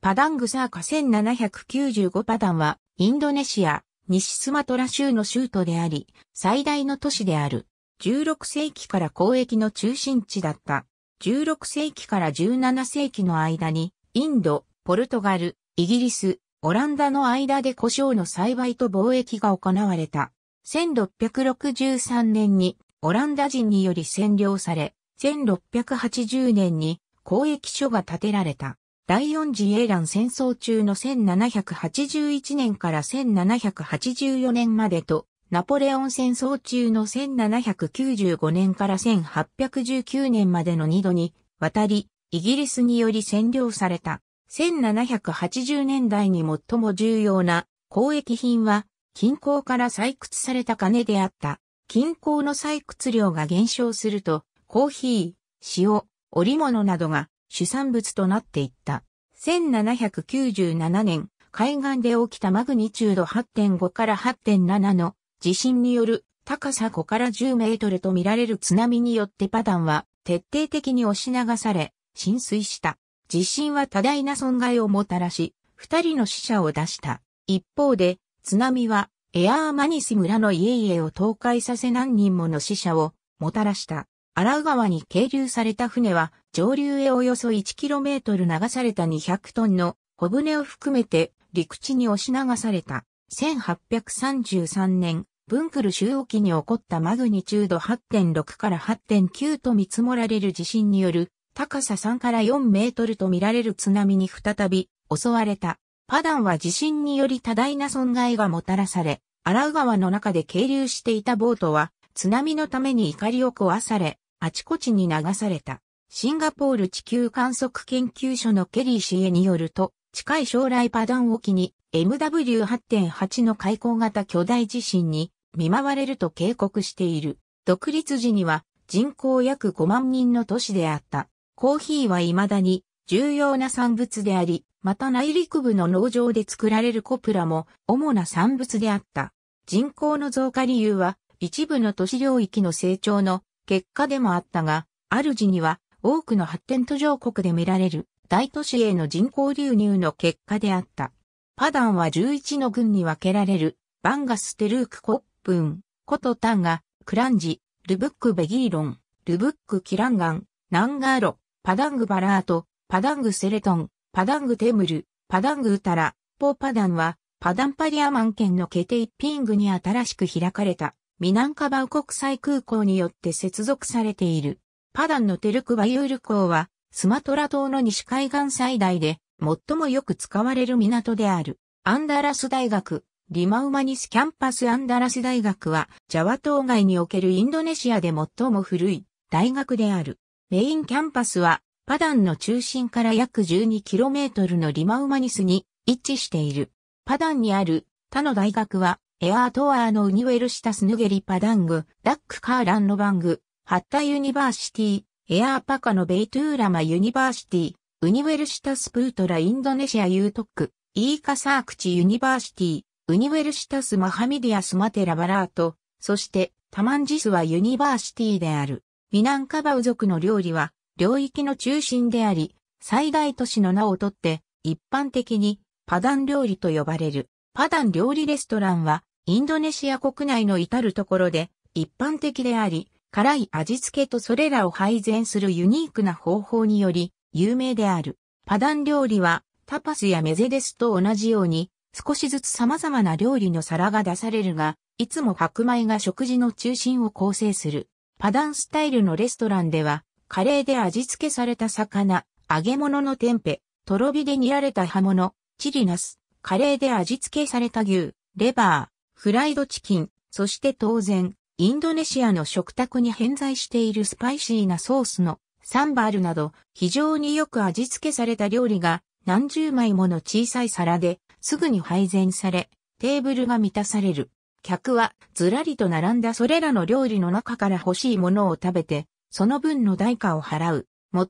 パダングサーカ1795パダンは、インドネシア、西スマトラ州の州都であり、最大の都市である。16世紀から交易の中心地だった。16世紀から17世紀の間に、インド、ポルトガル、イギリス、オランダの間で胡椒の栽培と貿易が行われた。1663年にオランダ人により占領され、1680年に交易所が建てられた。第四次英蘭戦争中の1781年から1784年までと、ナポレオン戦争中の1795年から1819年までの2度に渡り、イギリスにより占領された。1780年代に最も重要な交易品は、近郊から採掘された金であった。近郊の採掘量が減少すると、コーヒー、塩、織物などが主産物となっていった。1797年、海岸で起きたマグニチュード8.5から8.7の地震による高さ5から10メートルと見られる津波によってパダンは徹底的に押し流され、浸水した。地震は多大な損害をもたらし、二人の死者を出した。一方で、津波はエアーマニス村の家々を倒壊させ何人もの死者をもたらした。荒川に係留された船は、上流へおよそ 1km 流された200トンの小舟を含めて陸地に押し流された。1833年、ブンクル州沖に起こったマグニチュード8.6から8.9と見積もられる地震による高さ3から4メートルと見られる津波に再び襲われた。パダンは地震により多大な損害がもたらされ、アラウ川の中で係留していたボートは津波のために怒りを壊され、あちこちに流された。シンガポール地球観測研究所のケリー氏へによると、近い将来パダン沖に MW8.8 の開口型巨大地震に見舞われると警告している。独立時には人口約5万人の都市であった。コーヒーは未だに重要な産物であり、また内陸部の農場で作られるコプラも主な産物であった。人口の増加理由は一部の都市領域の成長の結果でもあったが、主には多くの発展途上国で見られる大都市への人口流入の結果であった。パダンは11の軍に分けられる、バンガス・テルーク・コップン、コト・タンガ、クランジ、ルブック・ベギーロン、ルブック・キランガン、ナンガーロ、パダング・バラート、パダング・セレトン、パダング・テムル、パダング・ウタラ、ポー・パダンは、パダンパリアマン県のケテイッピングに新しく開かれたミナンカバウ国際空港によって接続されている。パダンのテルクバユール港は、スマトラ島の西海岸最大で、最もよく使われる港である。アンダラス大学、リマウマニスキャンパスアンダラス大学は、ジャワ島外におけるインドネシアで最も古い大学である。メインキャンパスは、パダンの中心から約 12km のリマウマニスに位置している。パダンにある他の大学は、エアートアーのウニウェルシタスヌゲリパダング、ダックカーランロバング、ハッタユニバーシティ、エアーパカのベイトゥーラマユニバーシティ、ウニウェルシタスプートラインドネシアユートック、イーカサークチユニバーシティ、ウニウェルシタスマハミディアスマテラバラート、そしてタマンジスはユニバーシティである。ミナンカバウ族の料理は領域の中心であり、最大都市の名をとって一般的にパダン料理と呼ばれる。パダン料理レストランはインドネシア国内の至るところで一般的であり、辛い味付けとそれらを配膳するユニークな方法により有名である。パダン料理はタパスやメゼデスと同じように少しずつ様々な料理の皿が出されるが、いつも白米が食事の中心を構成する。パダンスタイルのレストランでは、カレーで味付けされた魚、揚げ物のテンペ、とろ火で煮られた葉物、チリナス、カレーで味付けされた牛、レバー、フライドチキン、そして当然、インドネシアの食卓に偏在しているスパイシーなソースのサンバールなど非常によく味付けされた料理が何十枚もの小さい皿ですぐに配膳されテーブルが満たされる。客はずらりと並んだそれらの料理の中から欲しいものを食べてその分の代価を払う。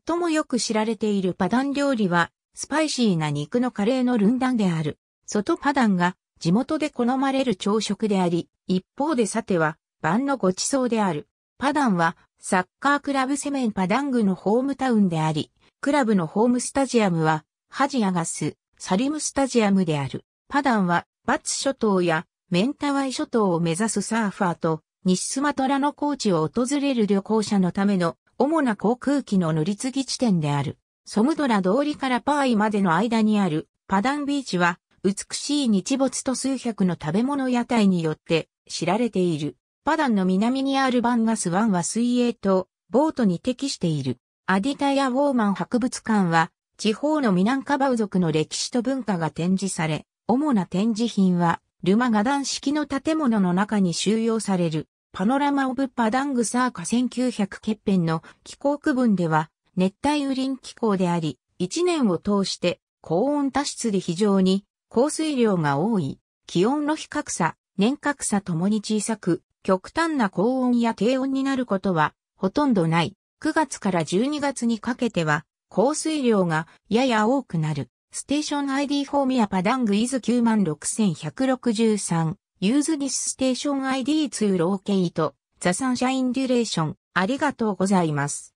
最もよく知られているパダン料理はスパイシーな肉のカレーのルンダンである。外パダンが地元で好まれる朝食であり、一方でさては、晩のごちそうである。パダンは、サッカークラブセメンパダングのホームタウンであり、クラブのホームスタジアムは、ハジアガス、サリムスタジアムである。パダンは、バツ諸島やメンタワイ諸島を目指すサーファーと、西スマトラの高地を訪れる旅行者のための主な航空機の乗り継ぎ地点である。ソムドラ通りからパーイまでの間にあるパダンビーチは美しい日没と数百の食べ物屋台によって知られている。パダンの南にあるバンガス湾は水泳とボートに適している。アディタヤ・ウォーマン博物館は地方のミナンカバウ族の歴史と文化が展示され、主な展示品はルマガダン式の建物の中に収容されるパノラマ・オブ・パダングサーカ1900欠片の気候区分では熱帯雨林気候であり、一年を通して高温多湿で非常に降水量が多い、気温の比較差、年較差ともに小さく、極端な高温や低温になることはほとんどない。9月から12月にかけては、降水量がやや多くなる。ステーション i d ーミアパダングイズ96163、ユーズディスステーション ID2 ローケイト、ザサンシャインデュレーション、ありがとうございます。